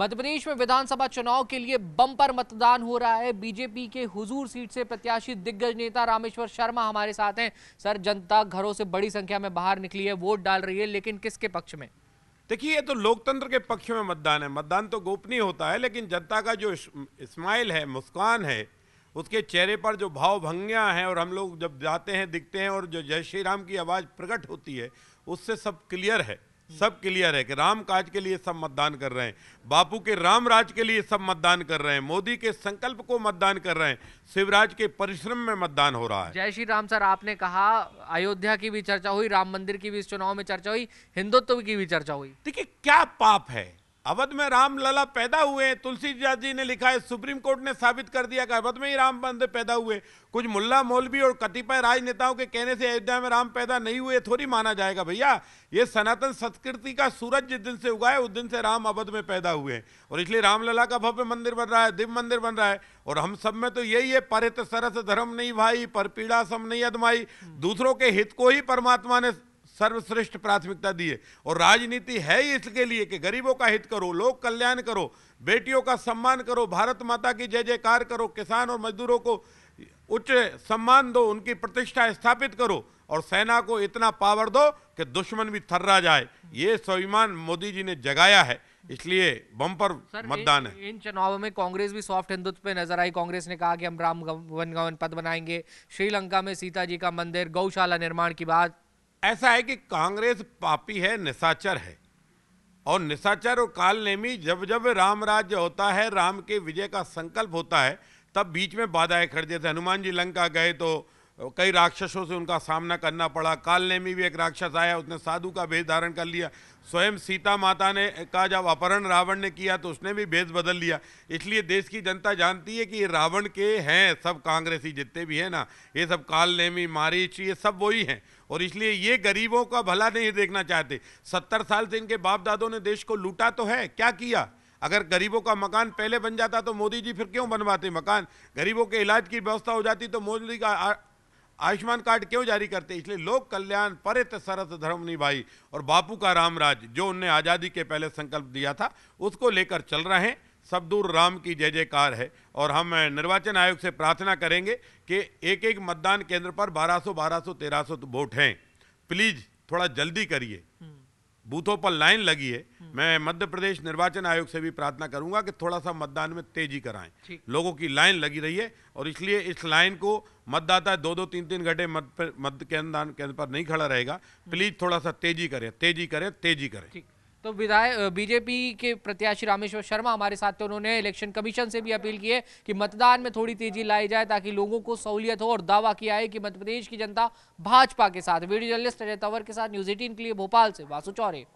मध्य प्रदेश में विधानसभा चुनाव के लिए बम्पर मतदान हो रहा है बीजेपी के हुजूर सीट से प्रत्याशी दिग्गज नेता रामेश्वर शर्मा हमारे साथ हैं सर जनता घरों से बड़ी संख्या में बाहर निकली है वोट डाल रही है लेकिन किसके पक्ष में देखिए ये तो लोकतंत्र के पक्ष में मतदान है मतदान तो गोपनीय होता है लेकिन जनता का जो स्माइल है मुस्कान है उसके चेहरे पर जो भाव भंगियाँ हैं और हम लोग जब जाते हैं दिखते हैं और जो जय श्री राम की आवाज़ प्रकट होती है उससे सब क्लियर है सब क्लियर है कि राम काज के लिए सब मतदान कर रहे हैं बापू के राम राज के लिए सब मतदान कर रहे हैं मोदी के संकल्प को मतदान कर रहे हैं शिवराज के परिश्रम में मतदान हो रहा है जय श्री राम सर आपने कहा अयोध्या की भी चर्चा हुई राम मंदिर की भी इस चुनाव में चर्चा हुई हिंदुत्व की भी चर्चा हुई देखिए क्या पाप है अवध में राम लला पैदा हुए तुलसी जी ने लिखा है सुप्रीम कोर्ट ने साबित कर दिया कि अवध में ही राम बंदे पैदा हुए कुछ मुल्ला मौलवी और कतिपय राजनेताओं के कहने से अयोध्या में राम पैदा नहीं हुए थोड़ी माना जाएगा भैया ये सनातन संस्कृति का सूरज जिस दिन से उगा है उस दिन से राम अवध में पैदा हुए और इसलिए रामलला का भव्य मंदिर बन रहा है दिव्य मंदिर बन रहा है और हम सब में तो यही है परित सरस धर्म नहीं भाई पर पीड़ा सम नहीं अदमाई दूसरों के हित को ही परमात्मा ने सर्वश्रेष्ठ प्राथमिकता दी है और राजनीति है ही इसके लिए कि गरीबों का हित करो लोक कल्याण करो बेटियों का सम्मान करो भारत माता की जय जयकार करो किसान और मजदूरों को उच्च सम्मान दो उनकी प्रतिष्ठा स्थापित करो और सेना को इतना पावर दो कि दुश्मन भी थर्रा जाए ये स्वाभिमान मोदी जी ने जगाया है इसलिए बम पर मतदान है इन चुनावों में कांग्रेस भी सॉफ्ट हिंदुत्व पे नजर आई कांग्रेस ने कहा कि हम राम वन गवन पद बनाएंगे श्रीलंका में सीता जी का मंदिर गौशाला निर्माण की बात ऐसा है कि कांग्रेस पापी है निशाचर है और निशाचर और कालनेमी जब जब राम राज्य होता है राम के विजय का संकल्प होता है तब बीच में बाधाएं खड़ जैसे हनुमान जी लंका गए तो कई राक्षसों से उनका सामना करना पड़ा काल नेमी भी एक राक्षस आया उसने साधु का भेद धारण कर लिया स्वयं सीता माता ने का जब अपहरण रावण ने किया तो उसने भी भेद बदल लिया इसलिए देश की जनता जानती है कि ये रावण के हैं सब कांग्रेसी जितने भी हैं ना ये सब काल नेमी मारीच ये सब वही हैं और इसलिए ये गरीबों का भला नहीं देखना चाहते सत्तर साल से इनके बाप दादों ने देश को लूटा तो है क्या किया अगर गरीबों का मकान पहले बन जाता तो मोदी जी फिर क्यों बनवाते मकान गरीबों के इलाज की व्यवस्था हो जाती तो मोदी का आयुष्मान कार्ड क्यों जारी करते इसलिए लोक कल्याण परित सरस धर्म निभाई और बापू का राम राज जो उनने आज़ादी के पहले संकल्प दिया था उसको लेकर चल रहे हैं सब दूर राम की जय जयकार है और हम निर्वाचन आयोग से प्रार्थना करेंगे कि एक एक मतदान केंद्र पर 1200 1200 1300 वोट हैं प्लीज़ थोड़ा जल्दी करिए हम्म। बूथों पर लाइन लगी है हम्म। मैं मध्य प्रदेश निर्वाचन आयोग से भी प्रार्थना करूंगा कि थोड़ा सा मतदान में तेजी कराएं लोगों की लाइन लगी रही है और इसलिए इस लाइन को मतदाता दो दो तीन तीन घंटे मत केंद्र पर नहीं खड़ा रहेगा हम्म। प्लीज थोड़ा सा तेजी करें तेजी करें तेजी करें तो विधायक बीजेपी के प्रत्याशी रामेश्वर शर्मा हमारे साथ थे उन्होंने इलेक्शन कमीशन से भी अपील की है कि मतदान में थोड़ी तेजी लाई जाए ताकि लोगों को सहूलियत हो और दावा किया है कि मध्यप्रदेश की जनता भाजपा के साथ वीडियो जर्नलिस्ट अजय तवर के साथ न्यूज एटीन के लिए भोपाल से वासु चौरे